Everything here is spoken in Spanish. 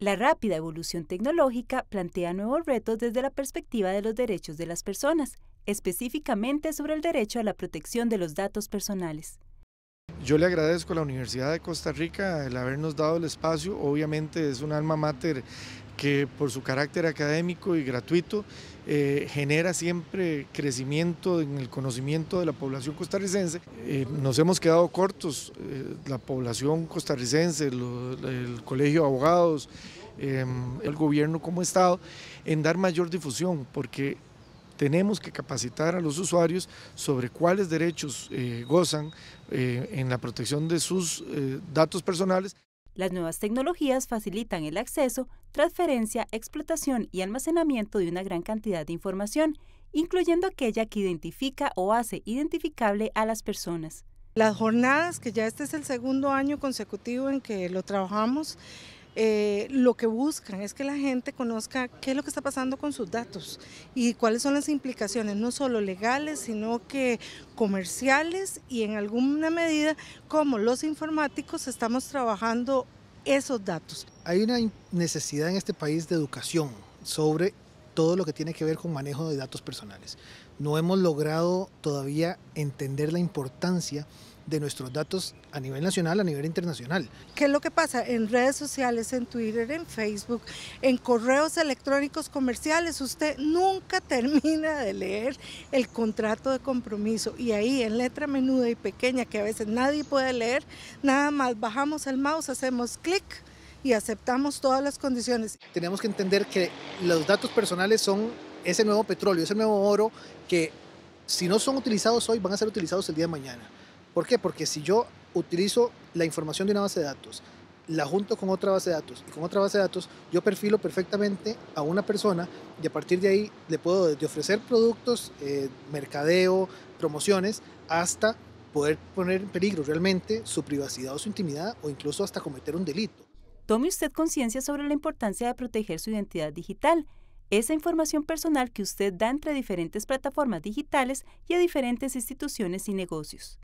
La rápida evolución tecnológica plantea nuevos retos desde la perspectiva de los derechos de las personas, específicamente sobre el derecho a la protección de los datos personales. Yo le agradezco a la Universidad de Costa Rica el habernos dado el espacio. Obviamente es un alma mater que por su carácter académico y gratuito eh, genera siempre crecimiento en el conocimiento de la población costarricense. Eh, nos hemos quedado cortos, eh, la población costarricense, el Colegio de Abogados, el gobierno como Estado, en dar mayor difusión, porque tenemos que capacitar a los usuarios sobre cuáles derechos eh, gozan eh, en la protección de sus eh, datos personales. Las nuevas tecnologías facilitan el acceso, transferencia, explotación y almacenamiento de una gran cantidad de información, incluyendo aquella que identifica o hace identificable a las personas. Las jornadas, que ya este es el segundo año consecutivo en que lo trabajamos, eh, lo que buscan es que la gente conozca qué es lo que está pasando con sus datos y cuáles son las implicaciones, no solo legales, sino que comerciales y en alguna medida como los informáticos estamos trabajando esos datos. Hay una necesidad en este país de educación sobre todo lo que tiene que ver con manejo de datos personales. No hemos logrado todavía entender la importancia de nuestros datos a nivel nacional, a nivel internacional. ¿Qué es lo que pasa? En redes sociales, en Twitter, en Facebook, en correos electrónicos comerciales, usted nunca termina de leer el contrato de compromiso y ahí en letra menuda y pequeña que a veces nadie puede leer, nada más bajamos el mouse, hacemos clic y aceptamos todas las condiciones. Tenemos que entender que los datos personales son ese nuevo petróleo, ese nuevo oro que si no son utilizados hoy van a ser utilizados el día de mañana. ¿Por qué? Porque si yo utilizo la información de una base de datos, la junto con otra base de datos y con otra base de datos, yo perfilo perfectamente a una persona y a partir de ahí le puedo ofrecer productos, eh, mercadeo, promociones, hasta poder poner en peligro realmente su privacidad o su intimidad o incluso hasta cometer un delito. Tome usted conciencia sobre la importancia de proteger su identidad digital, esa información personal que usted da entre diferentes plataformas digitales y a diferentes instituciones y negocios.